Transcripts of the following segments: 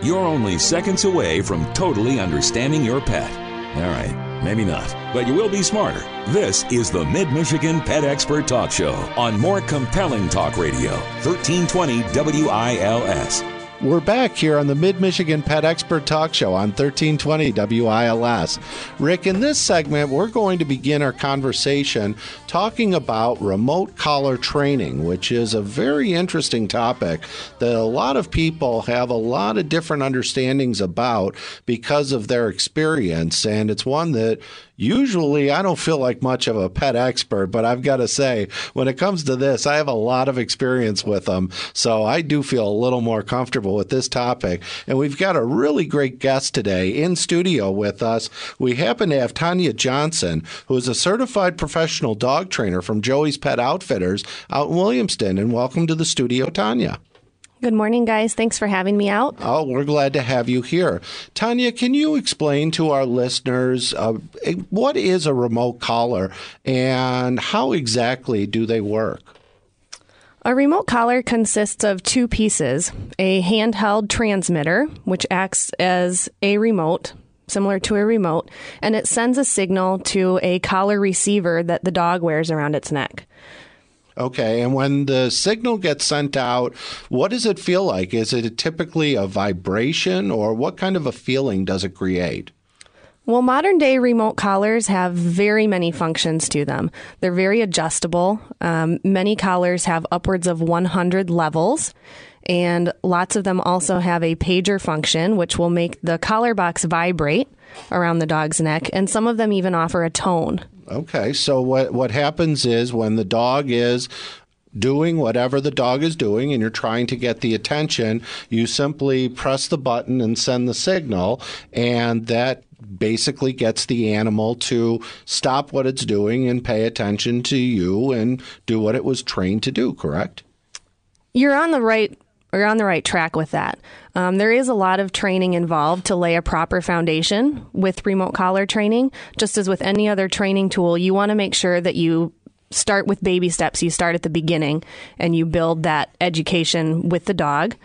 You're only seconds away from totally understanding your pet. All right, maybe not, but you will be smarter. This is the Mid Michigan Pet Expert Talk Show on more compelling talk radio, 1320 WILS. We're back here on the Mid Michigan Pet Expert Talk Show on 1320 WILS. Rick, in this segment, we're going to begin our conversation talking about remote collar training, which is a very interesting topic that a lot of people have a lot of different understandings about because of their experience. And it's one that usually I don't feel like much of a pet expert, but I've got to say, when it comes to this, I have a lot of experience with them. So I do feel a little more comfortable with this topic. And we've got a really great guest today in studio with us. We happen to have Tanya Johnson, who is a certified professional dog trainer from Joey's Pet Outfitters out in Williamston. And welcome to the studio, Tanya. Good morning, guys. Thanks for having me out. Oh, we're glad to have you here. Tanya, can you explain to our listeners uh, what is a remote collar and how exactly do they work? A remote collar consists of two pieces a handheld transmitter, which acts as a remote, similar to a remote, and it sends a signal to a collar receiver that the dog wears around its neck. Okay, and when the signal gets sent out, what does it feel like? Is it typically a vibration, or what kind of a feeling does it create? Well, modern day remote collars have very many functions to them. They're very adjustable. Um, many collars have upwards of 100 levels, and lots of them also have a pager function, which will make the collar box vibrate around the dog's neck, and some of them even offer a tone. Okay, so what, what happens is when the dog is doing whatever the dog is doing and you're trying to get the attention, you simply press the button and send the signal, and that basically gets the animal to stop what it's doing and pay attention to you and do what it was trained to do, correct? You're on the right you're on the right track with that. Um, there is a lot of training involved to lay a proper foundation with remote collar training. Just as with any other training tool, you want to make sure that you start with baby steps. You start at the beginning and you build that education with the dog.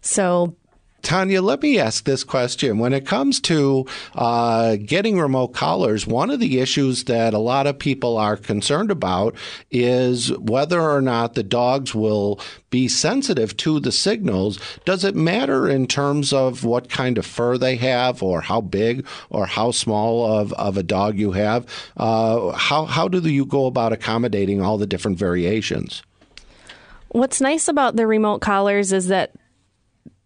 So Tanya, let me ask this question. When it comes to uh, getting remote collars, one of the issues that a lot of people are concerned about is whether or not the dogs will be sensitive to the signals. Does it matter in terms of what kind of fur they have, or how big or how small of, of a dog you have? Uh, how, how do you go about accommodating all the different variations? What's nice about the remote collars is that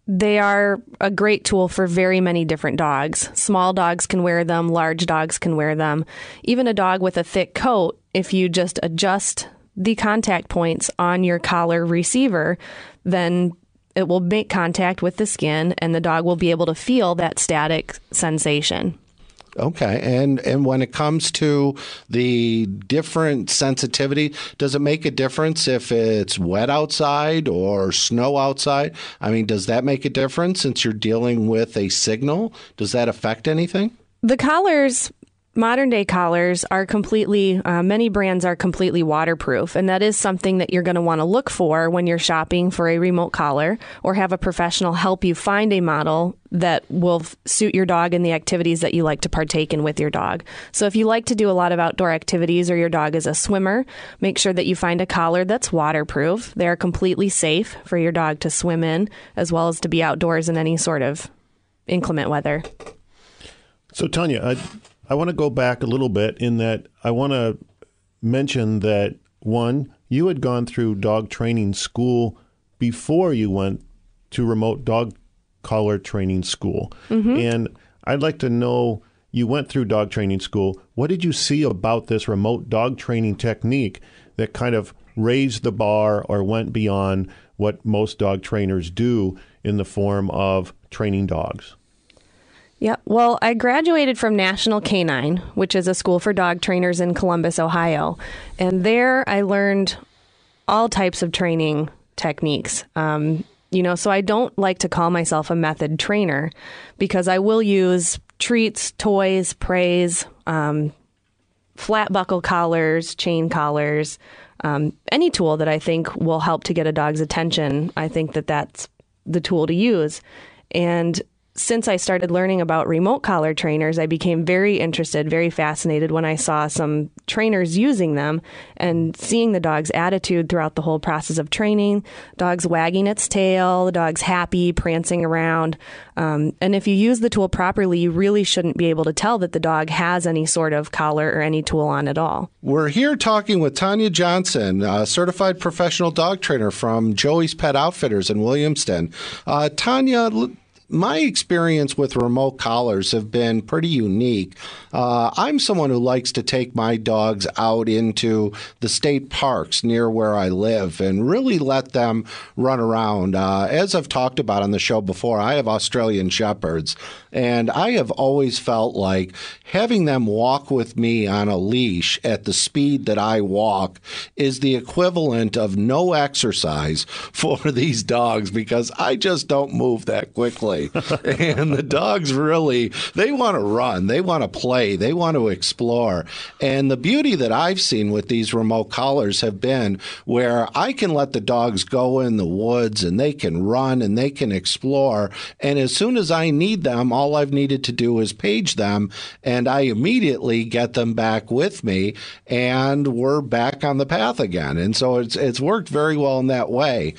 they are a great tool for very many different dogs. Small dogs can wear them, large dogs can wear them. Even a dog with a thick coat, if you just adjust the contact points on your collar receiver, then it will make contact with the skin and the dog will be able to feel that static sensation. Okay, and and when it comes to the different sensitivity, does it make a difference if it's wet outside or snow outside? I mean, does that make a difference since you're dealing with a signal? Does that affect anything? The collars modern day collars are completely, uh, many brands are completely waterproof. And that is something that you're going to want to look for when you're shopping for a remote collar or have a professional help you find a model that will f- suit your dog and the activities that you like to partake in with your dog. So if you like to do a lot of outdoor activities or your dog is a swimmer, make sure that you find a collar that's waterproof. They are completely safe for your dog to swim in as well as to be outdoors in any sort of inclement weather. So Tanya, I- I want to go back a little bit in that I want to mention that one, you had gone through dog training school before you went to remote dog collar training school. Mm-hmm. And I'd like to know you went through dog training school. What did you see about this remote dog training technique that kind of raised the bar or went beyond what most dog trainers do in the form of training dogs? Yeah. Well, I graduated from National Canine, which is a school for dog trainers in Columbus, Ohio. And there I learned all types of training techniques. Um, you know, so I don't like to call myself a method trainer because I will use treats, toys, praise, um, flat buckle collars, chain collars, um, any tool that I think will help to get a dog's attention. I think that that's the tool to use. And since I started learning about remote collar trainers, I became very interested, very fascinated when I saw some trainers using them and seeing the dog's attitude throughout the whole process of training. Dog's wagging its tail, the dog's happy, prancing around. Um, and if you use the tool properly, you really shouldn't be able to tell that the dog has any sort of collar or any tool on at all. We're here talking with Tanya Johnson, a certified professional dog trainer from Joey's Pet Outfitters in Williamston. Uh, Tanya, my experience with remote collars have been pretty unique. Uh, I'm someone who likes to take my dogs out into the state parks near where I live and really let them run around. Uh, as I've talked about on the show before, I have Australian Shepherds, and I have always felt like having them walk with me on a leash at the speed that I walk is the equivalent of no exercise for these dogs because I just don't move that quickly. and the dogs really, they want to run, they want to play, they want to explore. And the beauty that I've seen with these remote collars have been where I can let the dogs go in the woods and they can run and they can explore. And as soon as I need them, all I've needed to do is page them and I immediately get them back with me and we're back on the path again. And so it's it's worked very well in that way.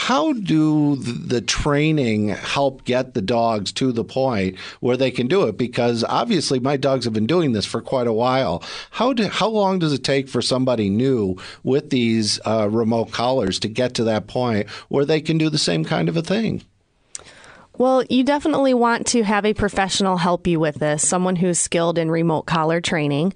How do the training help get the dogs to the point where they can do it? Because obviously, my dogs have been doing this for quite a while. How do, how long does it take for somebody new with these uh, remote collars to get to that point where they can do the same kind of a thing? Well, you definitely want to have a professional help you with this, someone who's skilled in remote collar training.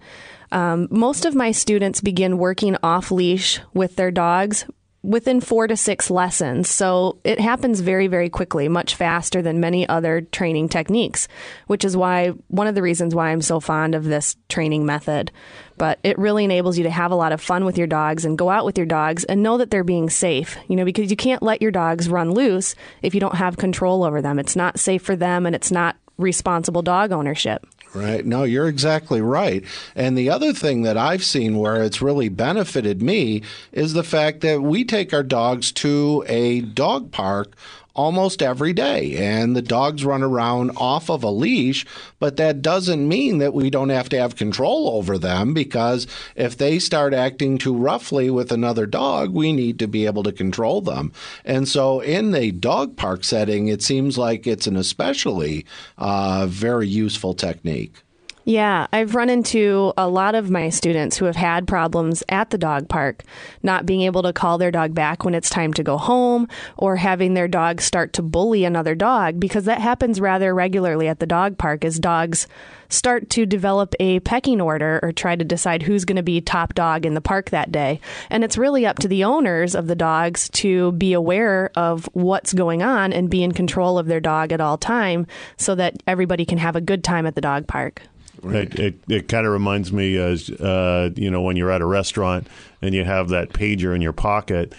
Um, most of my students begin working off leash with their dogs within four to six lessons. So it happens very, very quickly, much faster than many other training techniques, which is why one of the reasons why I'm so fond of this training method. But it really enables you to have a lot of fun with your dogs and go out with your dogs and know that they're being safe, you know, because you can't let your dogs run loose if you don't have control over them. It's not safe for them and it's not responsible dog ownership right? No, you're exactly right. And the other thing that I've seen where it's really benefited me is the fact that we take our dogs to a dog park almost every day. And the dogs run around off of a leash, but that doesn't mean that we don't have to have control over them because if they start acting too roughly with another dog, we need to be able to control them. And so, in a dog park setting, it seems like it's an especially uh, very useful technique. Yeah, I've run into a lot of my students who have had problems at the dog park, not being able to call their dog back when it's time to go home, or having their dog start to bully another dog, because that happens rather regularly at the dog park as dogs start to develop a pecking order or try to decide who's going to be top dog in the park that day. And it's really up to the owners of the dogs to be aware of what's going on and be in control of their dog at all time so that everybody can have a good time at the dog park. Right. It it, it kind of reminds me, as uh, you know, when you're at a restaurant and you have that pager in your pocket,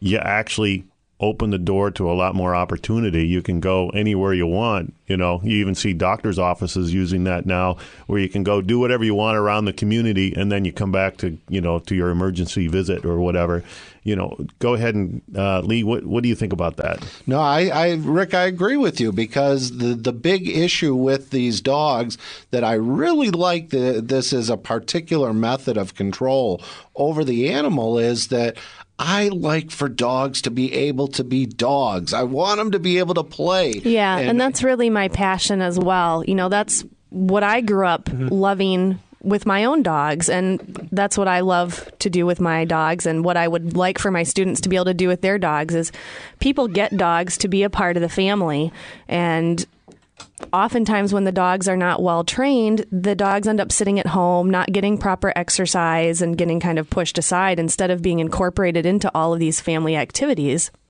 you actually open the door to a lot more opportunity. You can go anywhere you want. You know, you even see doctors' offices using that now, where you can go do whatever you want around the community, and then you come back to you know to your emergency visit or whatever. You know, go ahead and uh, Lee, what what do you think about that? No, I, I Rick, I agree with you because the the big issue with these dogs that I really like the, this is a particular method of control over the animal is that I like for dogs to be able to be dogs. I want them to be able to play. Yeah, and, and that's really my passion as well. You know, that's what I grew up mm-hmm. loving with my own dogs and that's what I love to do with my dogs and what I would like for my students to be able to do with their dogs is people get dogs to be a part of the family and oftentimes when the dogs are not well trained, the dogs end up sitting at home, not getting proper exercise and getting kind of pushed aside instead of being incorporated into all of these family activities.